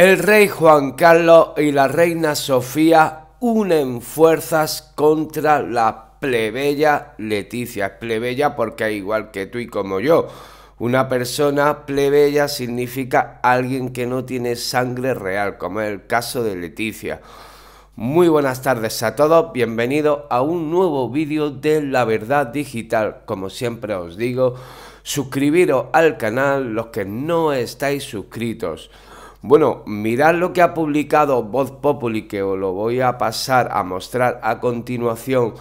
El rey Juan Carlos y la reina Sofía unen fuerzas contra la plebeya Leticia. Es plebeya porque igual que tú y como yo. Una persona plebeya significa alguien que no tiene sangre real, como es el caso de Leticia. Muy buenas tardes a todos, Bienvenido a un nuevo vídeo de La Verdad Digital. Como siempre os digo, suscribiros al canal los que no estáis suscritos. Bueno, mirad lo que ha publicado Voz Populi, que os lo voy a pasar a mostrar a continuación,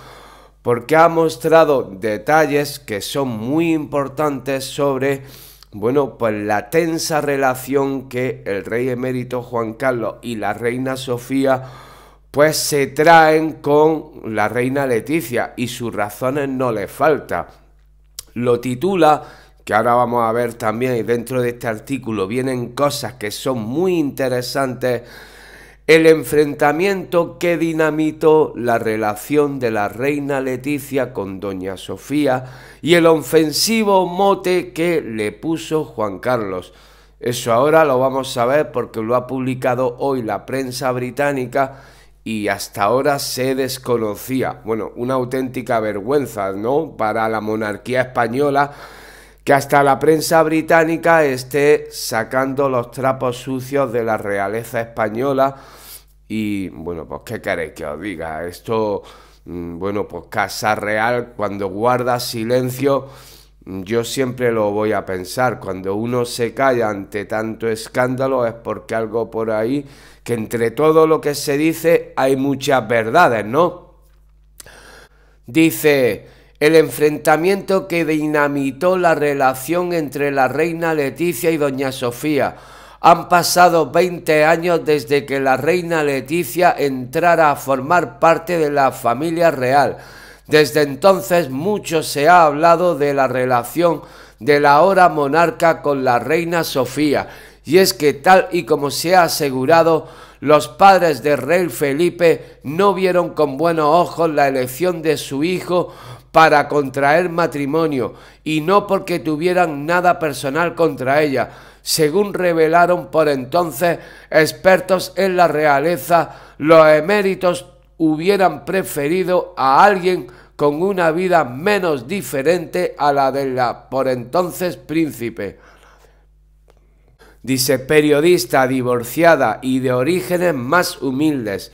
porque ha mostrado detalles que son muy importantes sobre, bueno, pues la tensa relación que el rey emérito Juan Carlos y la reina Sofía pues se traen con la reina Leticia y sus razones no le falta. Lo titula que ahora vamos a ver también y dentro de este artículo vienen cosas que son muy interesantes, el enfrentamiento que dinamitó la relación de la reina Leticia con doña Sofía y el ofensivo mote que le puso Juan Carlos. Eso ahora lo vamos a ver porque lo ha publicado hoy la prensa británica y hasta ahora se desconocía. Bueno, una auténtica vergüenza, ¿no? Para la monarquía española que hasta la prensa británica esté sacando los trapos sucios de la realeza española. Y bueno, pues qué queréis que os diga. Esto, mm, bueno, pues Casa Real, cuando guarda silencio, mm, yo siempre lo voy a pensar. Cuando uno se calla ante tanto escándalo es porque algo por ahí, que entre todo lo que se dice hay muchas verdades, ¿no? Dice el enfrentamiento que dinamitó la relación entre la reina Leticia y doña Sofía. Han pasado 20 años desde que la reina Leticia entrara a formar parte de la familia real. Desde entonces mucho se ha hablado de la relación de la ahora monarca con la reina Sofía, y es que tal y como se ha asegurado, los padres del rey Felipe no vieron con buenos ojos la elección de su hijo para contraer matrimonio y no porque tuvieran nada personal contra ella, según revelaron por entonces expertos en la realeza, los eméritos hubieran preferido a alguien con una vida menos diferente a la de la por entonces príncipe. Dice periodista divorciada y de orígenes más humildes,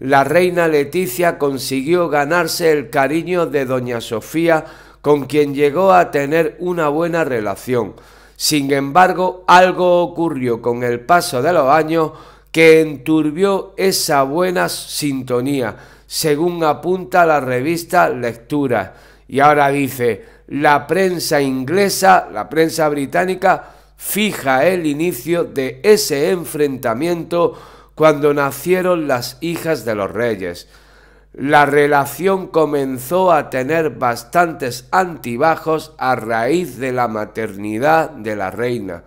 la reina Leticia consiguió ganarse el cariño de doña Sofía, con quien llegó a tener una buena relación. Sin embargo, algo ocurrió con el paso de los años que enturbió esa buena sintonía, según apunta la revista Lectura. Y ahora dice, la prensa inglesa, la prensa británica, fija el inicio de ese enfrentamiento cuando nacieron las hijas de los reyes. La relación comenzó a tener bastantes antibajos a raíz de la maternidad de la reina,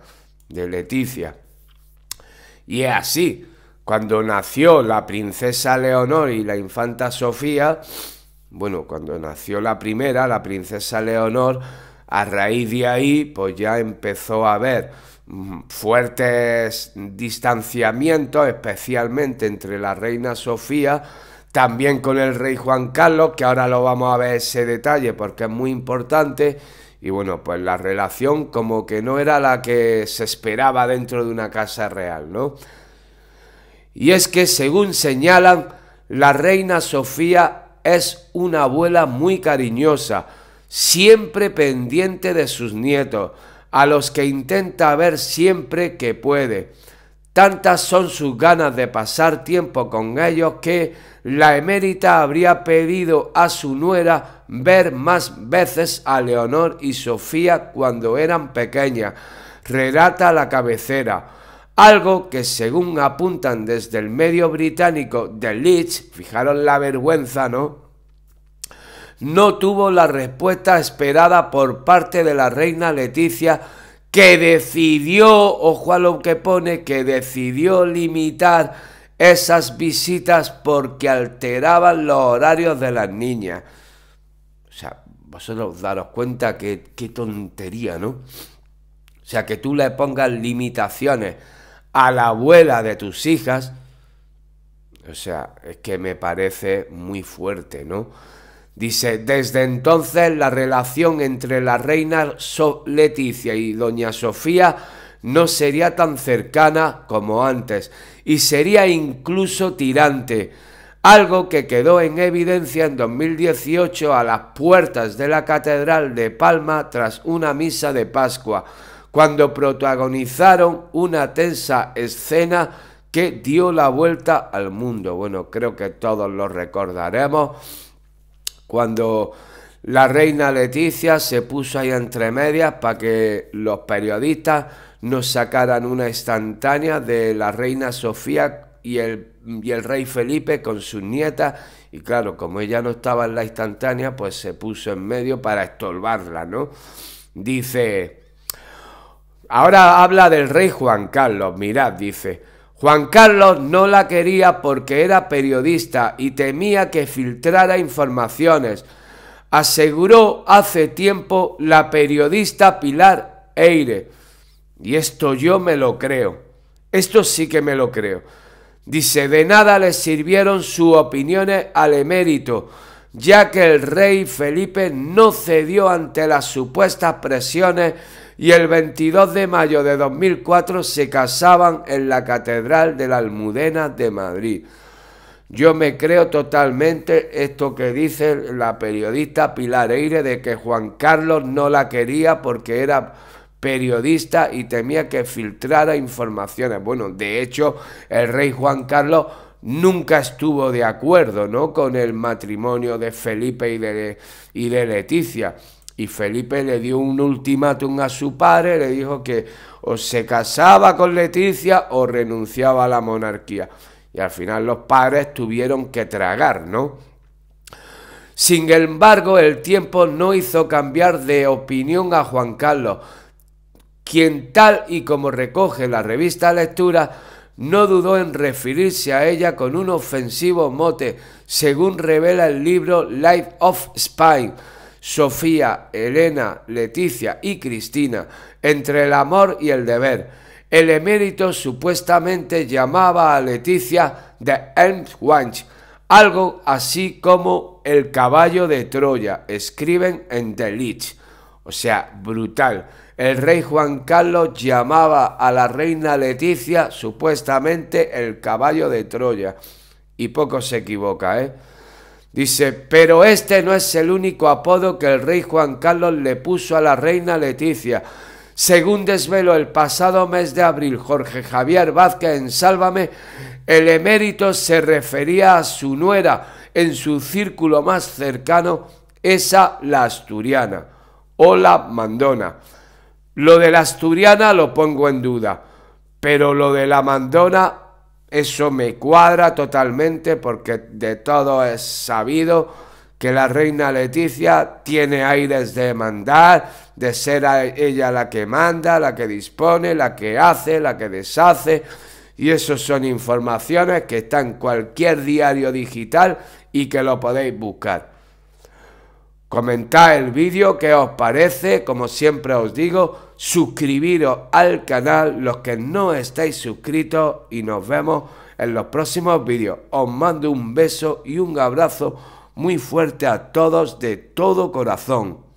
de Leticia. Y es así, cuando nació la princesa Leonor y la infanta Sofía, bueno, cuando nació la primera, la princesa Leonor, a raíz de ahí, pues ya empezó a ver. Mm, fuertes distanciamientos, especialmente entre la reina Sofía, también con el rey Juan Carlos, que ahora lo vamos a ver ese detalle porque es muy importante. Y bueno, pues la relación como que no era la que se esperaba dentro de una casa real, ¿no? Y es que, según señalan, la reina Sofía es una abuela muy cariñosa, siempre pendiente de sus nietos, a los que intenta ver siempre que puede. Tantas son sus ganas de pasar tiempo con ellos que la emérita habría pedido a su nuera ver más veces a Leonor y Sofía cuando eran pequeñas, relata la cabecera. Algo que según apuntan desde el medio británico The Leeds, ¿fijaron la vergüenza, ¿no? no tuvo la respuesta esperada por parte de la reina Leticia, que decidió, ojo a lo que pone, que decidió limitar esas visitas porque alteraban los horarios de las niñas. O sea, vosotros daros cuenta que qué tontería, ¿no? O sea, que tú le pongas limitaciones a la abuela de tus hijas, o sea, es que me parece muy fuerte, ¿no? Dice, desde entonces la relación entre la reina Leticia y doña Sofía no sería tan cercana como antes y sería incluso tirante, algo que quedó en evidencia en 2018 a las puertas de la Catedral de Palma tras una misa de Pascua, cuando protagonizaron una tensa escena que dio la vuelta al mundo. Bueno, creo que todos lo recordaremos cuando la reina Leticia se puso ahí entre medias para que los periodistas nos sacaran una instantánea de la reina Sofía y el, rey Felipe con sus nietas. Y claro, como ella no estaba en la instantánea, pues se puso en medio para estorbarla, ¿no? Dice, ahora habla del rey Juan Carlos, mirad, dice, Juan Carlos no la quería porque era periodista y temía que filtrara informaciones, aseguró hace tiempo la periodista Pilar Eire. Y esto yo me lo creo. Esto sí que me lo creo. Dice, de nada le sirvieron sus opiniones al emérito ya que el rey Felipe no cedió ante las supuestas presiones y el 22 de mayo de 2004 se casaban en la Catedral de la Almudena de Madrid. Yo me creo totalmente esto que dice la periodista Pilar Eire de que Juan Carlos no la quería porque era periodista y temía que filtrara informaciones. Bueno, de hecho, el rey Juan Carlos nunca estuvo de acuerdo ¿no? con el matrimonio de Felipe y de, Leticia. Y Felipe le dio un ultimátum a su padre, le dijo que o se casaba con Leticia o renunciaba a la monarquía. Y al final los padres tuvieron que tragar, ¿no? Sin embargo, el tiempo no hizo cambiar de opinión a Juan Carlos, quien tal y como recoge la revista Lectura, no dudó en referirse a ella con un ofensivo mote, según revela el libro Life of Spine. Sofía, Elena, Leticia y Cristina, entre el amor y el deber. El emérito supuestamente llamaba a Leticia de Wanch, algo así como el caballo de Troya, escriben en The Leech. O sea, brutal el rey Juan Carlos llamaba a la reina Leticia supuestamente el caballo de Troya. Y poco se equivoca, ¿eh? Dice, pero este no es el único apodo que el rey Juan Carlos le puso a la reina Leticia. Según desveló el pasado mes de abril Jorge Javier Vázquez en Sálvame, el emérito se refería a su nuera en su círculo más cercano, esa la asturiana o la mandona lo de la asturiana lo pongo en duda, pero lo de la mandona, eso me cuadra totalmente porque de todo es sabido que la reina Leticia tiene aires de mandar, de ser ella la que manda, la que dispone, la que hace, la que deshace. Y eso son informaciones que están en cualquier diario digital y que lo podéis buscar. Comentad el vídeo que os parece, como siempre os digo, suscribiros al canal los que no estáis suscritos y nos vemos en los próximos vídeos. Os mando un beso y un abrazo muy fuerte a todos de todo corazón.